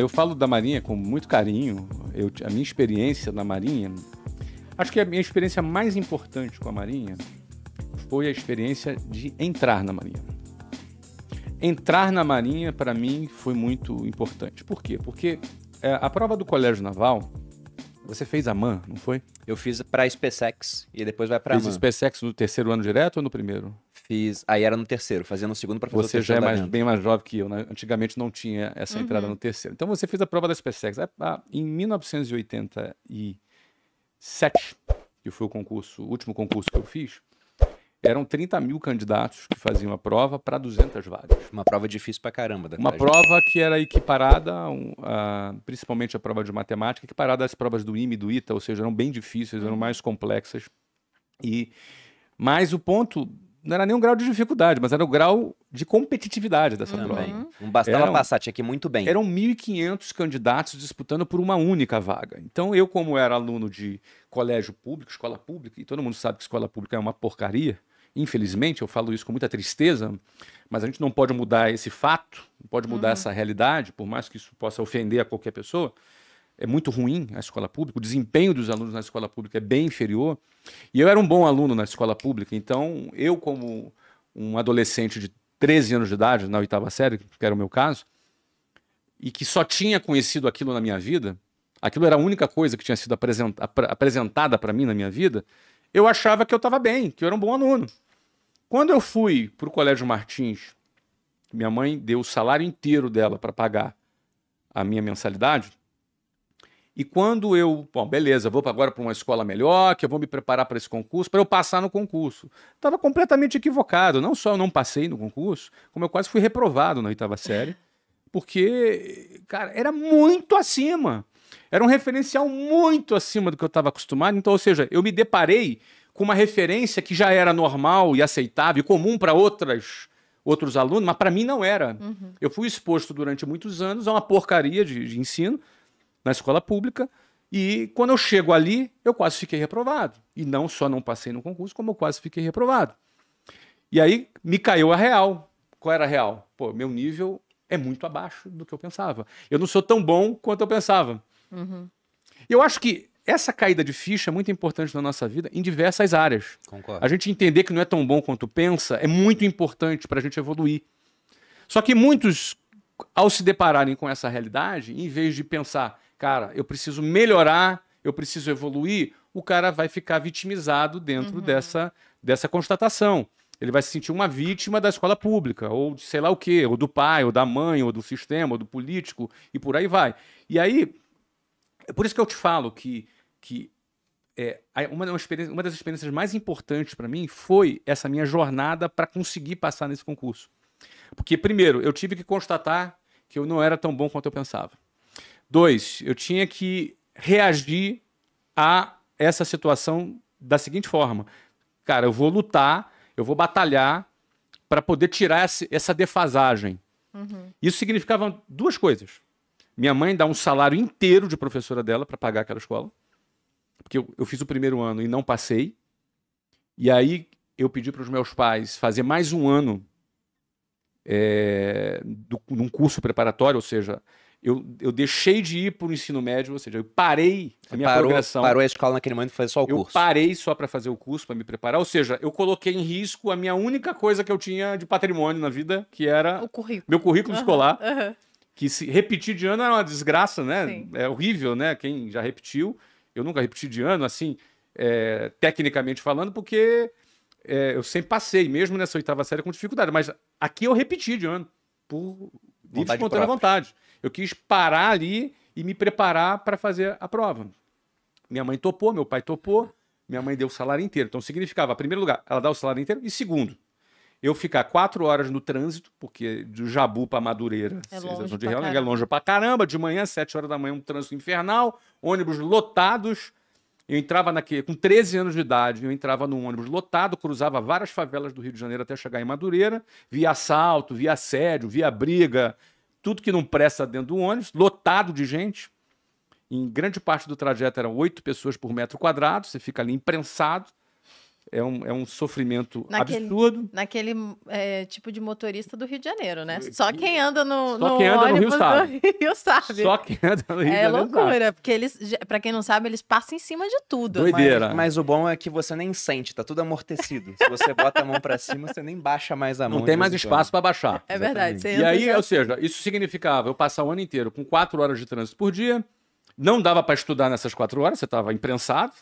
Eu falo da Marinha com muito carinho. Eu, a minha experiência na Marinha, acho que a minha experiência mais importante com a Marinha foi a experiência de entrar na Marinha. Entrar na Marinha, para mim, foi muito importante. Por quê? Porque é, a prova do Colégio Naval, você fez a MAN, não foi? Eu fiz para a SpaceX e depois vai para a MAN. SpaceX no terceiro ano direto ou no primeiro? fiz. Aí era no terceiro, fazia no segundo para fazer você o terceiro. Você já é mais, bem mais jovem que eu, né? Antigamente não tinha essa uhum. entrada no terceiro. Então você fez a prova da SpaceX. É, ah, em 1987, que foi o concurso, o último concurso que eu fiz, eram 30 mil candidatos que faziam a prova para 200 vagas. Uma prova difícil para caramba. Uma prova que era equiparada, a, principalmente a prova de matemática, equiparada às provas do IME e do ITA, ou seja, eram bem difíceis, eram uhum. mais complexas. E Mas o ponto não era nem um grau de dificuldade, mas era o grau de competitividade dessa uhum. prova. Não bastava eram, passar, tinha que ir muito bem. Eram 1.500 candidatos disputando por uma única vaga. Então, eu, como era aluno de colégio público, escola pública, e todo mundo sabe que escola pública é uma porcaria, infelizmente, eu falo isso com muita tristeza, mas a gente não pode mudar esse fato, não pode mudar uhum. essa realidade, por mais que isso possa ofender a qualquer pessoa é muito ruim a escola pública, o desempenho dos alunos na escola pública é bem inferior. E eu era um bom aluno na escola pública, então eu, como um adolescente de 13 anos de idade, na oitava série, que era o meu caso, e que só tinha conhecido aquilo na minha vida, aquilo era a única coisa que tinha sido apresentada para mim na minha vida, eu achava que eu estava bem, que eu era um bom aluno. Quando eu fui para o Colégio Martins, minha mãe deu o salário inteiro dela para pagar a minha mensalidade, e quando eu, bom, beleza, vou agora para uma escola melhor, que eu vou me preparar para esse concurso, para eu passar no concurso. Estava completamente equivocado. Não só eu não passei no concurso, como eu quase fui reprovado na oitava série, porque, cara, era muito acima. Era um referencial muito acima do que eu estava acostumado. Então, ou seja, eu me deparei com uma referência que já era normal e aceitável e comum para outras outros alunos, mas para mim não era. Uhum. Eu fui exposto durante muitos anos a uma porcaria de, de ensino na escola pública. E quando eu chego ali, eu quase fiquei reprovado. E não só não passei no concurso, como eu quase fiquei reprovado. E aí me caiu a real. Qual era a real? Pô, meu nível é muito abaixo do que eu pensava. Eu não sou tão bom quanto eu pensava. Uhum. Eu acho que essa caída de ficha é muito importante na nossa vida em diversas áreas. Concordo. A gente entender que não é tão bom quanto pensa é muito importante para a gente evoluir. Só que muitos, ao se depararem com essa realidade, em vez de pensar cara, eu preciso melhorar, eu preciso evoluir, o cara vai ficar vitimizado dentro uhum. dessa, dessa constatação. Ele vai se sentir uma vítima da escola pública, ou de sei lá o quê, ou do pai, ou da mãe, ou do sistema, ou do político, e por aí vai. E aí, é por isso que eu te falo que, que é, uma, uma, uma, das experiências mais importantes para mim foi essa minha jornada para conseguir passar nesse concurso. Porque, primeiro, eu tive que constatar que eu não era tão bom quanto eu pensava. Dois, eu tinha que reagir a essa situação da seguinte forma: cara, eu vou lutar, eu vou batalhar para poder tirar essa defasagem. Uhum. Isso significava duas coisas. Minha mãe dá um salário inteiro de professora dela para pagar aquela escola, porque eu, eu fiz o primeiro ano e não passei. E aí eu pedi para os meus pais fazer mais um ano é, do, num curso preparatório, ou seja, eu, eu deixei de ir para o ensino médio, ou seja, eu parei a minha parou, progressão. Parou a escola naquele momento para fazer só o eu curso. Eu parei só para fazer o curso, para me preparar. Ou seja, eu coloquei em risco a minha única coisa que eu tinha de patrimônio na vida, que era o currículo. meu currículo uhum, escolar. Uhum. Que se repetir de ano era uma desgraça, né? Sim. É horrível, né? Quem já repetiu. Eu nunca repeti de ano, assim, é, tecnicamente falando, porque é, eu sempre passei, mesmo nessa oitava série, com dificuldade. Mas aqui eu repeti de ano, por vontade espontânea vontade. Eu quis parar ali e me preparar para fazer a prova. Minha mãe topou, meu pai topou, minha mãe deu o salário inteiro. Então significava, em primeiro lugar, ela dá o salário inteiro, e segundo, eu ficar quatro horas no trânsito, porque do Jabu para Madureira, é longe, de Real, é longe pra caramba, de manhã, sete horas da manhã, um trânsito infernal, ônibus lotados. Eu entrava naquele, com 13 anos de idade, eu entrava num ônibus lotado, cruzava várias favelas do Rio de Janeiro até chegar em Madureira, via assalto, via assédio, via briga, tudo que não presta dentro do ônibus, lotado de gente. Em grande parte do trajeto eram oito pessoas por metro quadrado, você fica ali imprensado é um, é um sofrimento naquele, absurdo. Naquele é, tipo de motorista do Rio de Janeiro, né? Só quem anda no, Só no quem anda no Rio sabe. Rio sabe. Só quem anda no Rio É loucura, sabe. porque eles, para quem não sabe, eles passam em cima de tudo. Doideira. Mas, mas, o bom é que você nem sente, tá tudo amortecido. Se você bota a mão para cima, você nem baixa mais a mão. Não tem mais espaço para baixar. É verdade. E aí, ou seja, isso significava eu passar o ano inteiro com quatro horas de trânsito por dia, não dava para estudar nessas quatro horas, você tava imprensado.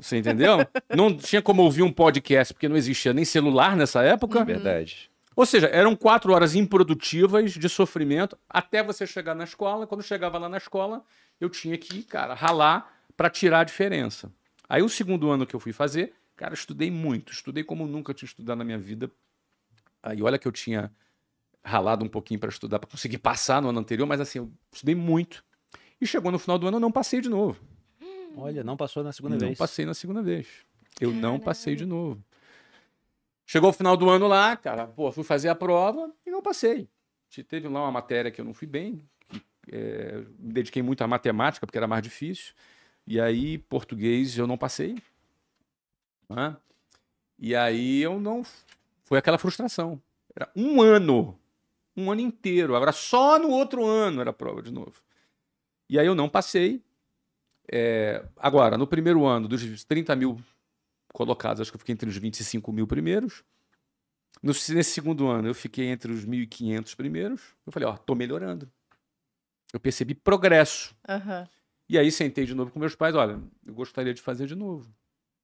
Você entendeu? não tinha como ouvir um podcast, porque não existia nem celular nessa época. Uhum. Verdade. Ou seja, eram quatro horas improdutivas de sofrimento até você chegar na escola. Quando chegava lá na escola, eu tinha que, cara, ralar para tirar a diferença. Aí o segundo ano que eu fui fazer, cara, estudei muito. Estudei como nunca tinha estudado na minha vida. Aí olha que eu tinha ralado um pouquinho para estudar, para conseguir passar no ano anterior, mas assim, eu estudei muito. E chegou no final do ano, eu não passei de novo. Olha, não passou na segunda não vez. Não passei na segunda vez. Eu Caralho. não passei de novo. Chegou o final do ano lá, cara, pô, fui fazer a prova e não passei. Teve lá uma matéria que eu não fui bem, é, me dediquei muito à matemática, porque era mais difícil. E aí, português eu não passei. Né? E aí eu não. Foi aquela frustração. Era um ano. Um ano inteiro. Agora só no outro ano era prova de novo. E aí eu não passei. É, agora, no primeiro ano, dos 30 mil colocados, acho que eu fiquei entre os 25 mil primeiros. No, nesse segundo ano, eu fiquei entre os 1.500 primeiros. Eu falei, ó, tô melhorando. Eu percebi progresso. Uhum. E aí sentei de novo com meus pais, olha, eu gostaria de fazer de novo.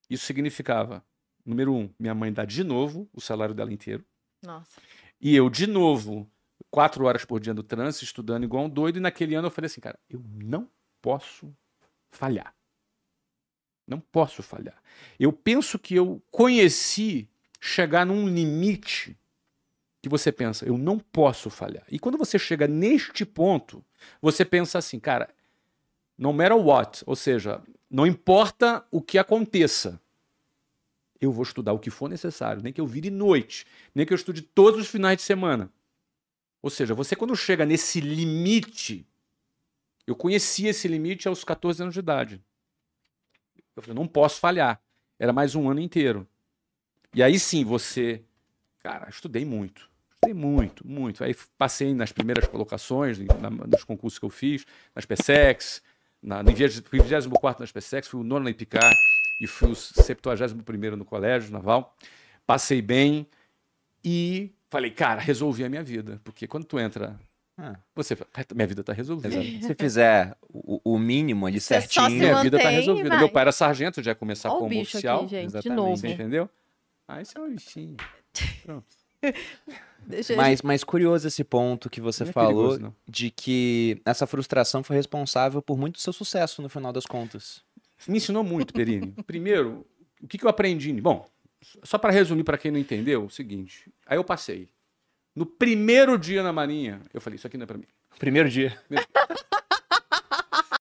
Isso significava, número um, minha mãe dar de novo o salário dela inteiro. Nossa. E eu, de novo, quatro horas por dia no trânsito, estudando igual um doido. E naquele ano eu falei assim, cara, eu não posso falhar. Não posso falhar. Eu penso que eu conheci chegar num limite que você pensa, eu não posso falhar. E quando você chega neste ponto, você pensa assim, cara, no matter what, ou seja, não importa o que aconteça, eu vou estudar o que for necessário, nem que eu vire noite, nem que eu estude todos os finais de semana. Ou seja, você quando chega nesse limite, eu conhecia esse limite aos 14 anos de idade. Eu falei, não posso falhar. Era mais um ano inteiro. E aí sim, você. Cara, estudei muito. Estudei muito, muito. Aí passei nas primeiras colocações, na, nos concursos que eu fiz, nas PSEX, na, no 24 nas PSEX, fui o nono na IPCAR e fui o 71 no Colégio Naval. Passei bem e falei, cara, resolvi a minha vida. Porque quando tu entra ah. Você minha vida tá resolvida. Se fizer o, o mínimo ali certinho, minha vida tá resolvida. Meu pai era sargento, já ia começar Olha como oficial. Aqui, gente, de novo. Você entendeu? Aí você é um bichinho. Pronto. mas, mas curioso esse ponto que você não é falou é perigoso, de que essa frustração foi responsável por muito do seu sucesso no final das contas. Me ensinou muito, Perini. Primeiro, o que, que eu aprendi? Bom, só para resumir para quem não entendeu, é o seguinte: aí eu passei. No primeiro dia na Marinha, eu falei, isso aqui não é pra mim. Primeiro dia.